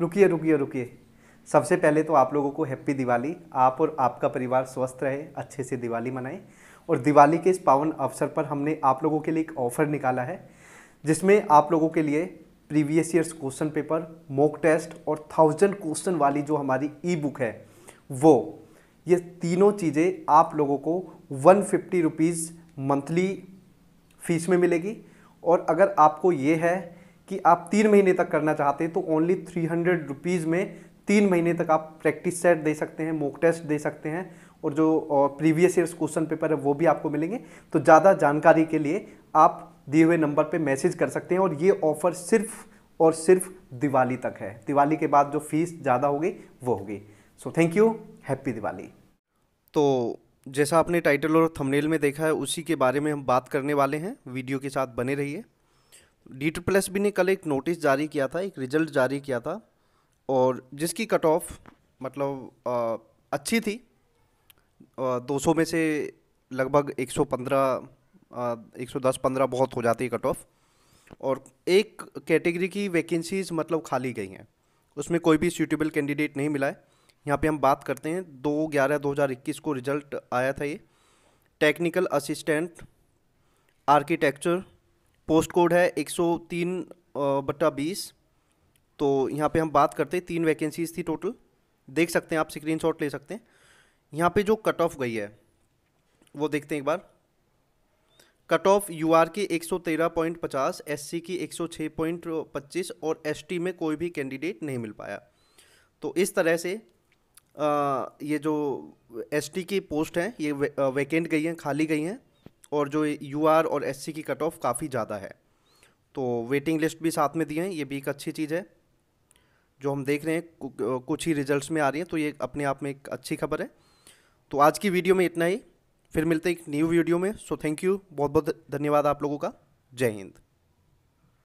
रुकिए रुकिए रुकिए सबसे पहले तो आप लोगों को हैप्पी दिवाली आप और आपका परिवार स्वस्थ रहे अच्छे से दिवाली मनाएं और दिवाली के इस पावन अवसर पर हमने आप लोगों के लिए एक ऑफ़र निकाला है जिसमें आप लोगों के लिए previous years question paper mock test और थाउजेंड क्वेश्चन वाली जो हमारी ई बुक है वो ये तीनों चीज़ें आप लोगों को one fifty rupees monthly fees में मिलेगी और अगर आपको ये है कि आप तीन महीने तक करना चाहते हैं तो ओनली थ्री हंड्रेड रुपीज़ में तीन महीने तक आप प्रैक्टिस सेट दे सकते हैं मोक टेस्ट दे सकते हैं और जो प्रीवियस ईयर्स क्वेश्चन पेपर है वो भी आपको मिलेंगे तो ज़्यादा जानकारी के लिए आप दिए हुए नंबर पे मैसेज कर सकते हैं और ये ऑफ़र सिर्फ और सिर्फ दिवाली तक है दिवाली के बाद जो फीस ज़्यादा होगी वो होगी so thank you happy Diwali तो जैसा आपने टाइटल और थंबनेल में देखा है उसी के बारे में हम बात करने वाले हैं वीडियो के साथ बने रहिए डी टी प्लस बी ने कल एक नोटिस जारी किया था एक रिजल्ट जारी किया था और जिसकी कट ऑफ मतलब आ, अच्छी थी दो सौ में से लगभग एक सौ पंद्रह एक सौ दस पंद्रह बहुत हो जाती है कट ऑफ और एक कैटेगरी की वैकेंसीज मतलब खाली गई हैं उसमें कोई भी सूटेबल कैंडिडेट नहीं मिला है यहाँ पे हम बात करते हैं दो ग्यारह दो हज़ार इक्कीस को रिजल्ट आया था ये technical assistant architecture post code है एक सौ तीन बट्टा बीस तो यहाँ पे हम बात करते हैं तीन वैकेंसीज़ थी टोटल देख सकते हैं आप स्क्रीनशॉट ले सकते हैं यहाँ पे जो कट ऑफ गई है वो देखते हैं एक बार कट ऑफ यू आर की एक सौ तेरह पॉइंट पचास एस सी की एक सौ छः पॉइंट पच्चीस और एस टी में कोई भी कैंडिडेट नहीं मिल पाया तो इस तरह से आ, ये जो एस टी की पोस्ट हैं ये वे, वैकेंट गई हैं खाली गई हैं और जो यू आर और एस की कट ऑफ काफ़ी ज़्यादा है तो वेटिंग लिस्ट भी साथ में दिए हैं ये भी एक अच्छी चीज़ है जो हम देख रहे हैं कुछ ही रिजल्ट्स में आ रही हैं तो ये अपने आप में एक अच्छी खबर है तो आज की वीडियो में इतना ही फिर मिलते हैं एक न्यू वीडियो में सो थैंक यू बहुत बहुत धन्यवाद आप लोगों का जय हिंद